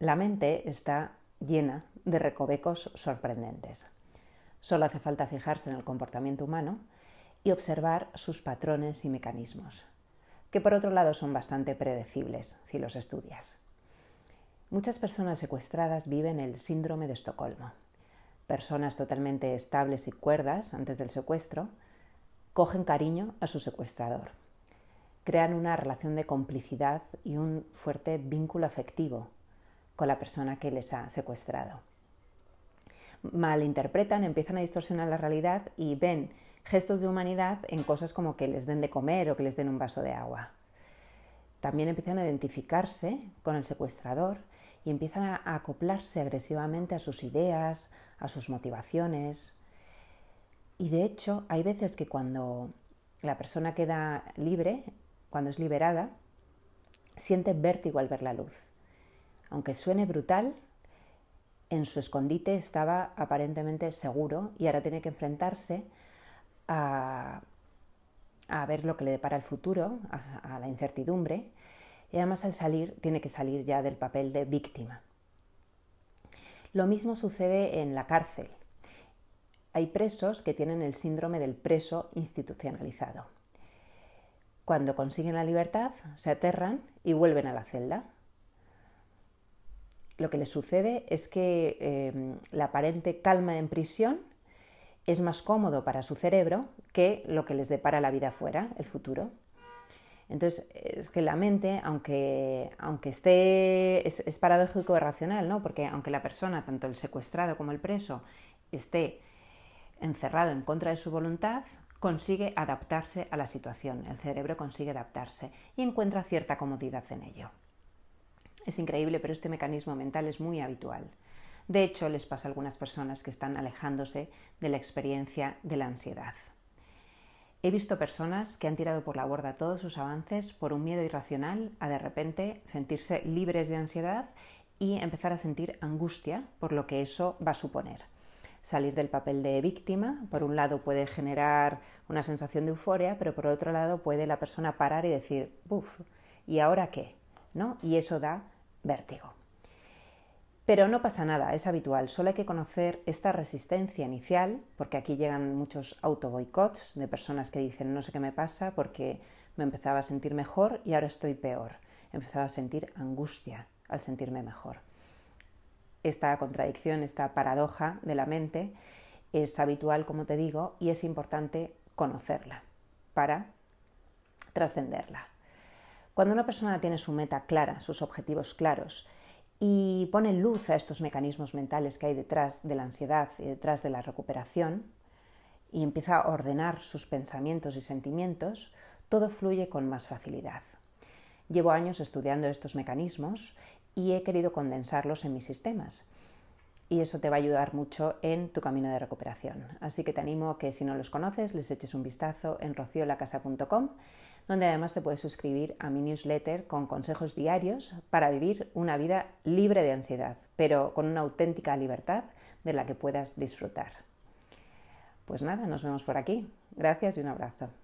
La mente está llena de recovecos sorprendentes. Solo hace falta fijarse en el comportamiento humano y observar sus patrones y mecanismos, que por otro lado son bastante predecibles si los estudias. Muchas personas secuestradas viven el síndrome de Estocolmo. Personas totalmente estables y cuerdas antes del secuestro cogen cariño a su secuestrador. Crean una relación de complicidad y un fuerte vínculo afectivo con la persona que les ha secuestrado. Malinterpretan, empiezan a distorsionar la realidad y ven gestos de humanidad en cosas como que les den de comer o que les den un vaso de agua. También empiezan a identificarse con el secuestrador y empiezan a acoplarse agresivamente a sus ideas, a sus motivaciones. Y de hecho, hay veces que cuando la persona queda libre, cuando es liberada, siente vértigo al ver la luz. Aunque suene brutal, en su escondite estaba aparentemente seguro y ahora tiene que enfrentarse a, ver lo que le depara el futuro, a, a la incertidumbre, y además al salir tiene que salir ya del papel de víctima. Lo mismo sucede en la cárcel. Hay presos que tienen el síndrome del preso institucionalizado. Cuando consiguen la libertad, se aterran y vuelven a la celda, lo que le sucede es que em, la aparente calma en prisión es más cómodo para su cerebro que lo que les depara la vida afuera, el futuro. Entonces, es que la mente, aunque, aunque esté, es, paradójico y racional, ¿no? Porque aunque la persona, tanto el secuestrado como el preso, esté encerrado en contra de su voluntad, consigue adaptarse a la situación, el cerebro consigue adaptarse y encuentra cierta comodidad en ello. Es increíble, pero este mecanismo mental es muy habitual. De hecho, les pasa a algunas personas que están alejándose de la experiencia de la ansiedad. He visto personas que han tirado por la borda todos sus avances por un miedo irracional a de repente sentirse libres de ansiedad y empezar a sentir angustia por lo que eso va a suponer. Salir del papel de víctima, por un lado puede generar una sensación de euforia, pero por otro lado puede la persona parar y decir, ¡buf! ¿Y ahora qué? ¿No? Y eso da vértigo. Pero no pasa nada, es habitual, solo hay que conocer esta resistencia inicial, porque aquí llegan muchos auto de personas que dicen no sé qué me pasa porque me empezaba a sentir mejor y ahora estoy peor. Empezaba a sentir angustia al sentirme mejor. Esta contradicción, esta paradoja de la mente es habitual, como te digo, y es importante conocerla para trascenderla. Cuando una persona tiene su meta clara, sus objetivos claros, y pone luz a estos mecanismos mentales que hay detrás de la ansiedad y detrás de la recuperación, y empieza a ordenar sus pensamientos y sentimientos, todo fluye con más facilidad. Llevo años estudiando estos mecanismos y he querido condensarlos en mis sistemas. Y eso te va a ayudar mucho en tu camino de recuperación. Así que te animo a que si no los conoces, les eches un vistazo en rociolacasa.com donde además te puedes suscribir a mi newsletter con consejos diarios para vivir una vida libre de ansiedad, pero con una auténtica libertad de la que puedas disfrutar. Pues nada, nos vemos por aquí. Gracias y un abrazo.